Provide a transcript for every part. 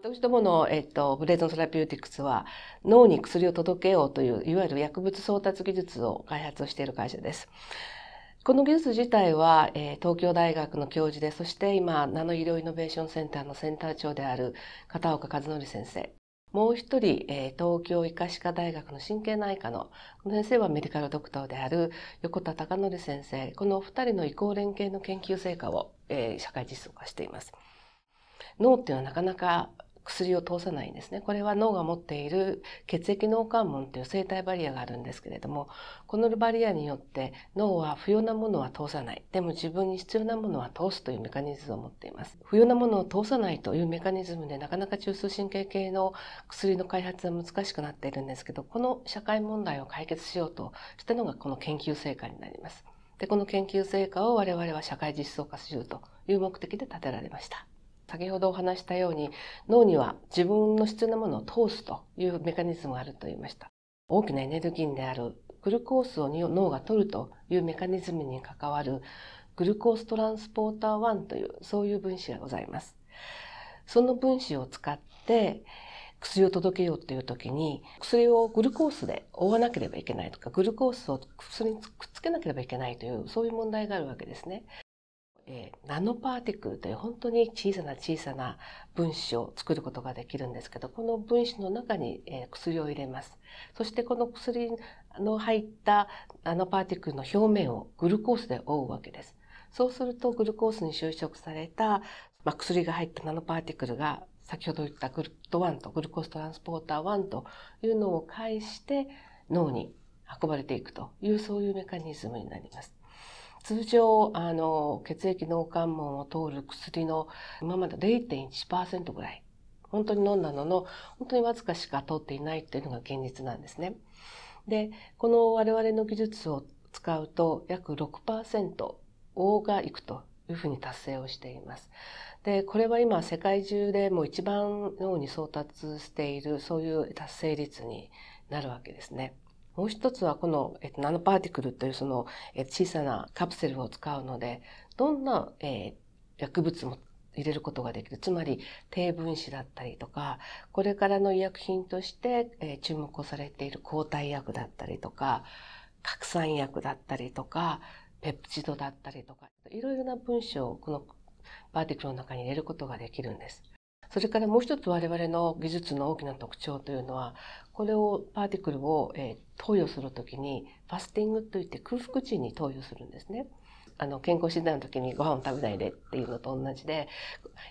私どもの、えっと、ブレイズンセラピューティクスは脳に薬を届けようといういわゆる薬物送達技術を開発している会社です。この技術自体は、えー、東京大学の教授でそして今ナノ医療イノベーションセンターのセンター長である片岡和則先生もう一人、えー、東京医科歯科大学の神経内科のこの先生はメディカルドクターである横田隆則先生このお二人の移行連携の研究成果を、えー、社会実装化しています。脳っていうのはなかなか薬を通さないんですねこれは脳が持っている血液脳関門という生体バリアがあるんですけれどもこのバリアによって脳は不要なものは通さないでも自分に必要なものは通すというメカニズムを持っています不要なものを通さないというメカニズムでなかなか中枢神経系の薬の開発は難しくなっているんですけどこの社会問題を解決しようとしたのがこの研究成果になりますでこの研究成果を我々は社会実装化するという目的で立てられました先ほどお話したように脳には自分の必要なものを通すというメカニズムがあると言いました大きなエネルギーであるグルコースを脳が取るというメカニズムに関わるグルコーストランスポーター1というそういう分子がございますその分子を使って薬を届けようという時に薬をグルコースで覆わなければいけないとかグルコースを薬にくっつけなければいけないというそういう問題があるわけですね。えー、ナノパーティクルという本当に小さな小さな分子を作ることができるんですけどこの分子の中に、えー、薬を入れますそしてこの薬の入ったナノパーティクルの表面をグルコースで覆うわけですそうするとグルコースに就職された、まあ、薬が入ったナノパーティクルが先ほど言ったグルト1とグルコーストランスポーター1というのを介して脳に運ばれていくというそういうメカニズムになります。通常あの血液脳関門を通る薬の今まで0.1%ぐらい本当に飲んだのの本当にわずかしか通っていないというのが現実なんですね。でこの我々の技術を使うと約6%大がいくというふうに達成をしています。でこれは今世界中でもう一番脳に到達しているそういう達成率になるわけですね。もう一つはこの、えっと、ナノパーティクルというその、え小さなカプセルを使うのでどんな、えー、薬物も入れることができるつまり低分子だったりとかこれからの医薬品として、え注目をされている抗体薬だったりとか核酸薬だったりとかペプチドだったりとかいろいろな分子をこのパーティクルの中に入れることができるんです。それからもう一つ我々の技術の大きな特徴というのはこれをパーティクルを、えー、投与するときにファスティングといって空腹値に投与するんですね。あの健康診断の時にご飯を食べないでっていうのと同じで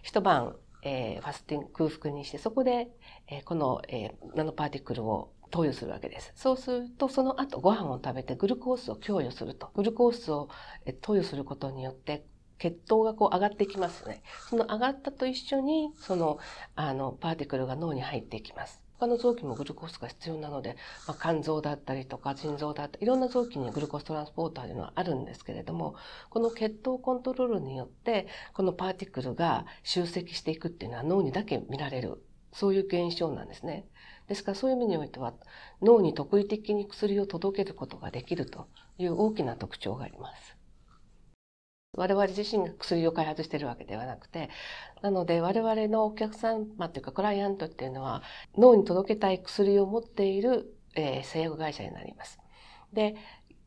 一晩、えー、ファスティング空腹にしてそこで、えー、この、えナノパーティクルを投与するわけです。そうするとその後ご飯を食べてグルコースを供与すると。グルコースをえ投与することによって血糖がこう上がってきますね。その上がったと一緒に、その、あの、パーティクルが脳に入っていきます。他の臓器もグルコースが必要なので、まあ、肝臓だったりとか腎臓だったり、いろんな臓器にグルコーストランスポーターというのはあるんですけれども、この血糖コントロールによって、このパーティクルが集積していくっていうのは脳にだけ見られる、そういう現象なんですね。ですからそういう意味においては、脳に特異的に薬を届けることができるという大きな特徴があります。我々自身が薬を開発してるわけではなくてなので我々のお客様というかクライアントっていうのは脳に届けたい薬を持っている、えー、製薬会社になります。で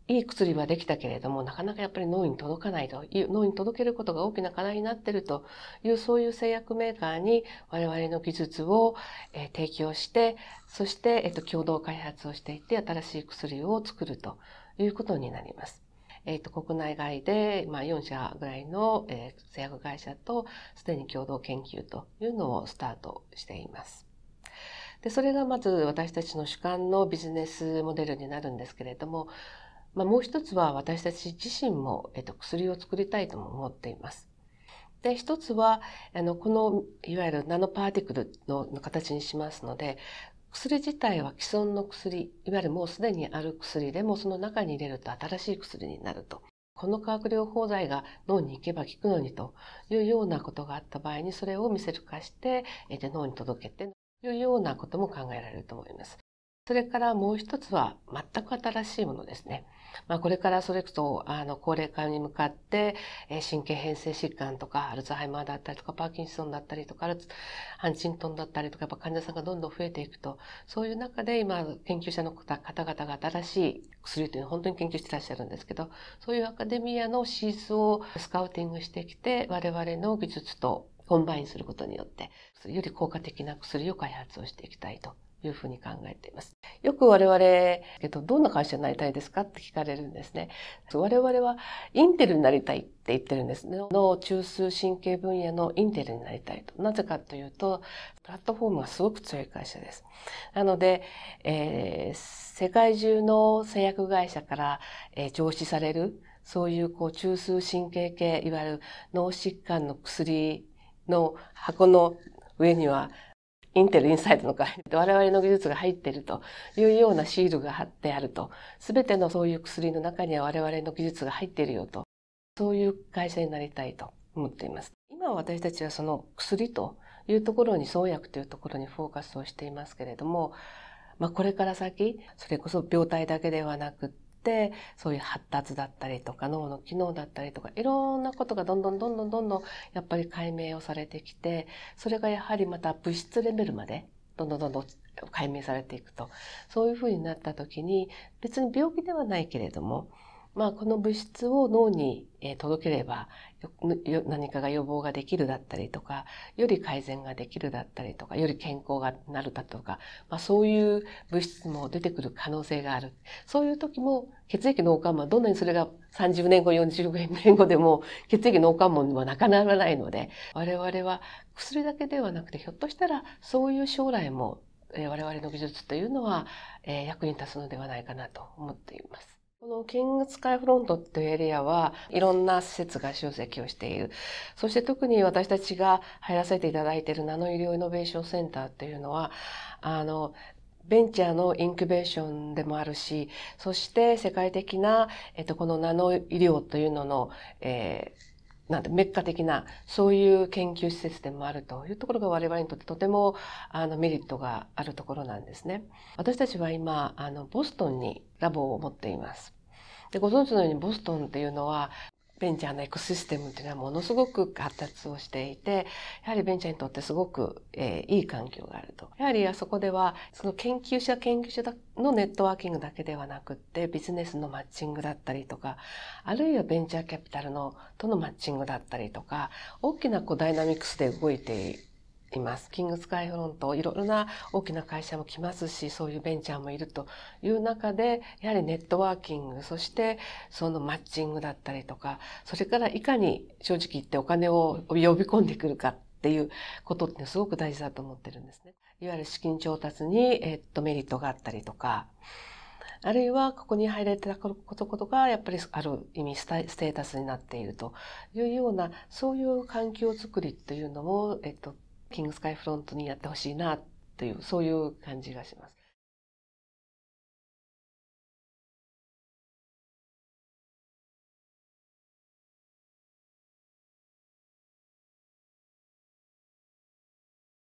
いい薬はできたけれどもなかなかやっぱり脳に届かないという脳に届けることが大きな課題になってるというそういう製薬メーカーに我々の技術を、えー、提供してそして、えっと、共同開発をしていって新しい薬を作るということになります。えっ、ー、と、国内外で、まあ、4社ぐらいの、えー、製薬会社と、すでに共同研究というのをスタートしています。で、それがまず私たちの主観のビジネスモデルになるんですけれども、まあ、もう一つは私たち自身も、えっ、と、薬を作りたいとも思っています。で、一つは、あの、この、いわゆるナノパーティクルの形にしますので、薬自体は既存の薬いわゆるもうすでにある薬でもその中に入れると新しい薬になるとこの化学療法剤が脳に行けば効くのにというようなことがあった場合にそれを見せる化してで脳に届けてというようなことも考えられると思います。それからもう一つは全く新しいものですね。まあ、これからそれこそあの高齢化に向かって、えー、神経変性疾患とかアルツハイマーだったりとかパーキンソンだったりとかハンチントンだったりとかやっぱ患者さんがどんどん増えていくとそういう中で今研究者の方々が新しい薬というのを本当に研究してらっしゃるんですけどそういうアカデミアのシーズをスカウティングしてきて我々の技術とコンバインすることによってより効果的な薬を開発をしていきたいというふうに考えています。よく我々、えっと、どんな会社になりたいですかって聞かれるんですね。我々はインテルになりたいって言ってるんですね。脳中枢神経分野のインテルになりたいと。なぜかというと、プラットフォームがすごく強い会社です。なので、えー、世界中の製薬会社から、えー、上司される、そういうこう中枢神経系、いわゆる脳疾患の薬の箱の上にはインテルインサイドの会、我々の技術が入っているというようなシールが貼ってあると、すべてのそういう薬の中には我々の技術が入っているよと、そういう会社になりたいと思っています。今私たちはその薬というところに創薬というところにフォーカスをしていますけれども、まあ、これから先、それこそ病態だけではなくて、ってそういう発達だったりとか脳の機能だったりとかいろんなことがどんどんどんどんどんどんやっぱり解明をされてきてそれがやはりまた物質レベルまでどんどんどんどん解明されていくとそういうふうになった時に別に病気ではないけれどもまあ、この物質を脳に届ければ何かが予防ができるだったりとかより改善ができるだったりとかより健康がなるだとか、まあ、そういう物質も出てくる可能性があるそういう時も血液脳幹膜どんなにそれが30年後40年後でも血液脳幹膜にはなかならないので我々は薬だけではなくてひょっとしたらそういう将来も我々の技術というのは役に立つのではないかなと思っています。このキングスカイフロントというエリアはいろんな施設が集積をしている。そして特に私たちが入らせていただいているナノ医療イノベーションセンターというのは、あの、ベンチャーのインキュベーションでもあるし、そして世界的な、えっと、このナノ医療というのの、えーなんてメッカ的なそういう研究施設でもあるというところが我々にとってとてもあのメリットがあるところなんですね。私たちは今あのボストンにラボを持っています。でご存知のようにボストンっていうのはベンチャーのエコシステムっていうのはものすごく発達をしていてやはりベンチャーにとってすごく、えー、いい環境があるとやはりあそこではその研究者研究者のネットワーキングだけではなくってビジネスのマッチングだったりとかあるいはベンチャーキャピタルのとのマッチングだったりとか大きなこうダイナミクスで動いています。キングスカイフロント、いろいろな大きな会社も来ますし、そういうベンチャーもいるという中で、やはりネットワーキング、そしてそのマッチングだったりとか、それからいかに正直言ってお金を呼び込んでくるかっていうことってすごく大事だと思ってるんですね。いわゆる資金調達に、えっと、メリットがあったりとか、あるいはここに入れてたことことがやっぱりある意味ステータスになっているというようなそういう環境づくりというのも、えっと、キングスカイフロントにやってほしいなというそういう感じがします。